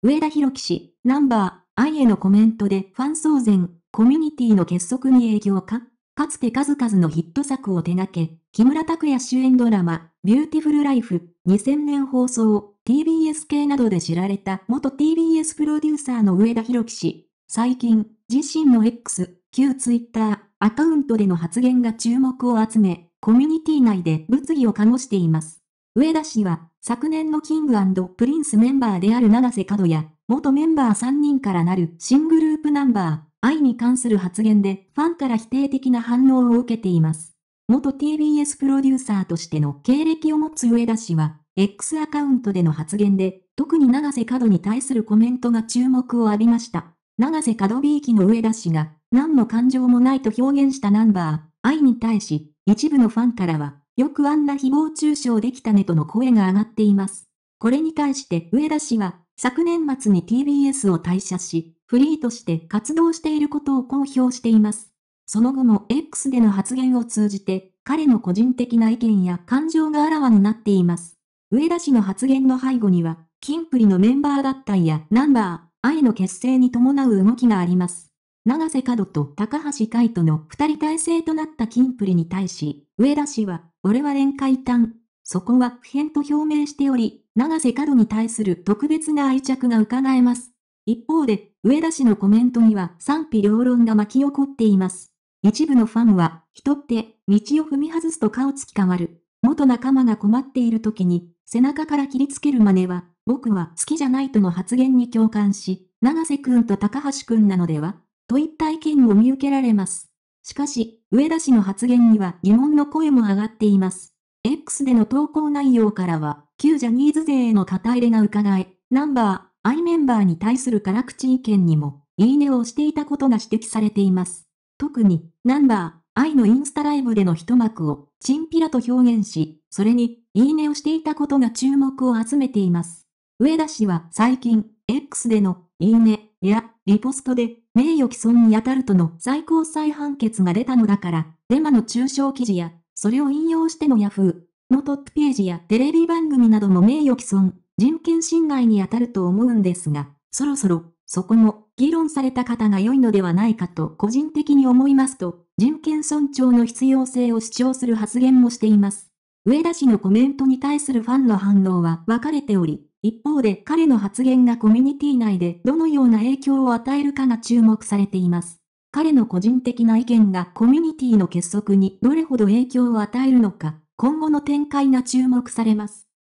上田博樹氏、ナンバー、愛へのコメントでファン騒然、コミュニティの結束に影響かかつて数々のヒット作を手掛け、木村拓哉主演ドラマ、ビューティフルライフ、2000年放送、TBS 系などで知られた元 TBS プロデューサーの上田博樹氏。最近、自身の X、旧 Twitter、アカウントでの発言が注目を集め、コミュニティ内で物議を醸しています。上田氏は、昨年のキングプリンスメンバーである長瀬角や、元メンバー3人からなる新グループナンバー、愛に関する発言でファンから否定的な反応を受けています。元 TBS プロデューサーとしての経歴を持つ上田氏は、X アカウントでの発言で、特に長瀬角に対するコメントが注目を浴びました。長瀬角 B 期の上田氏が、何の感情もないと表現したナンバー、愛に対し、一部のファンからは、よくあんな誹謗中傷できたねとの声が上がっています。これに対して上田氏は、昨年末に TBS を退社し、フリーとして活動していることを公表しています。その後も X での発言を通じて、彼の個人的な意見や感情があらわになっています。上田氏の発言の背後には、キンプリのメンバー脱退やナンバー、愛の結成に伴う動きがあります。長瀬角と高橋海人の二人体制となったキンプリに対し、上田氏は、俺は連会短。そこは不変と表明しており、長瀬角に対する特別な愛着が伺えます。一方で、上田氏のコメントには賛否両論が巻き起こっています。一部のファンは、人って道を踏み外すと顔つき変わる。元仲間が困っている時に、背中から切りつける真似は、僕は好きじゃないとの発言に共感し、長瀬くんと高橋くんなのではといった意見も見受けられます。しかし、上田氏の発言には疑問の声も上がっています。X での投稿内容からは、旧ジャニーズ勢への肩入れが伺え、ナンバー、アイメンバーに対する辛口意見にも、いいねをしていたことが指摘されています。特に、ナンバー、アイのインスタライブでの一幕を、チンピラと表現し、それに、いいねをしていたことが注目を集めています。上田氏は最近、X での、いいね、や、リポストで、名誉毀損に当たるとの最高裁判決が出たのだから、デマの中傷記事や、それを引用しての Yahoo のトップページやテレビ番組なども名誉毀損、人権侵害に当たると思うんですが、そろそろ、そこも、議論された方が良いのではないかと個人的に思いますと、人権尊重の必要性を主張する発言もしています。上田氏のコメントに対するファンの反応は分かれており、一方で彼の発言がコミュニティ内でどのような影響を与えるかが注目されています。彼の個人的な意見がコミュニティの結束にどれほど影響を与えるのか、今後の展開が注目されます。